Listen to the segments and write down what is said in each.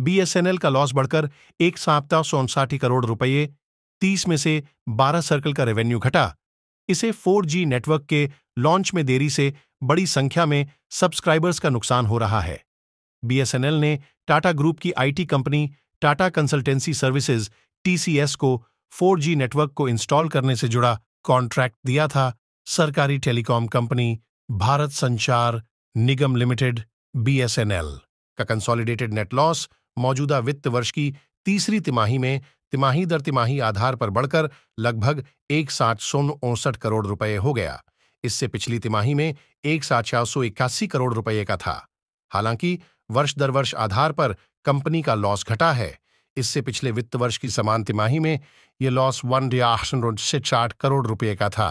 BSNL का loss बढ़कर एक सौ करोड़ रुपये 30 में से 12 सर्कल का रेवेन्यू घटा इसे 4G नेटवर्क के लॉन्च में देरी से बड़ी संख्या में सब्सक्राइबर्स का नुकसान हो रहा है बीएसएनएल ने टाटा ग्रुप की IT company Tata consultancy services TCS को 4G नेटवर्क को इंस्टॉल करने से जुड़ा कॉन्ट्रैक्ट दिया था सरकारी telecom company Bharat Sanchar Nigam limited BSNL का कंसोलिडेटेड नेट लॉस मौजूदा वित्त वर्ष की तीसरी तिमाही में तिमाही दर तिमाही आधार पर बढ़कर लगभग एक साठ शून्य करोड़ रुपए हो गया इससे पिछली तिमाही में एक साठ चार सौ इक्यासी करोड़ रुपए का था हालांकि वर्ष दर वर्ष आधार पर कंपनी का लॉस घटा है इससे पिछले वित्त वर्ष की समान तिमाही में यह लॉस वन से चार करोड़ रुपये का था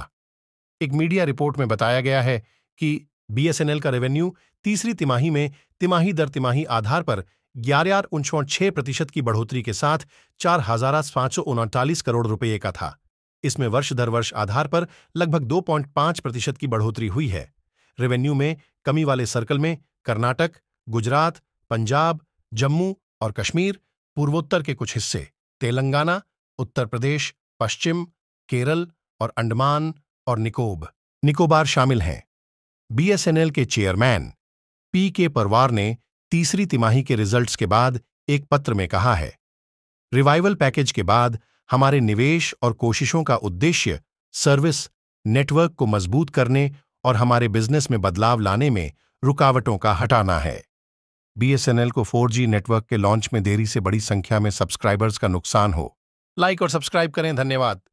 एक मीडिया रिपोर्ट में बताया गया है कि बीएसएनएल का रेवेन्यू तीसरी तिमाही में तिमाही दर तिमाही आधार पर ग्यारह उनसौ छह प्रतिशत की बढ़ोतरी के साथ चार हजार सौ उनतालीस करोड़ रुपये का था इसमें वर्ष दर वर्ष आधार पर लगभग 2.5 प्रतिशत की बढ़ोतरी हुई है रेवेन्यू में कमी वाले सर्कल में कर्नाटक गुजरात पंजाब जम्मू और कश्मीर पूर्वोत्तर के कुछ हिस्से तेलंगाना उत्तर प्रदेश पश्चिम केरल और अंडमान और निकोब निकोबार शामिल हैं बीएसएनएल के चेयरमैन पी के परवार ने तीसरी तिमाही के रिजल्ट्स के बाद एक पत्र में कहा है रिवाइवल पैकेज के बाद हमारे निवेश और कोशिशों का उद्देश्य सर्विस नेटवर्क को मजबूत करने और हमारे बिजनेस में बदलाव लाने में रुकावटों का हटाना है बीएसएनएल को 4G नेटवर्क के लॉन्च में देरी से बड़ी संख्या में सब्सक्राइबर्स का नुकसान हो लाइक और सब्सक्राइब करें धन्यवाद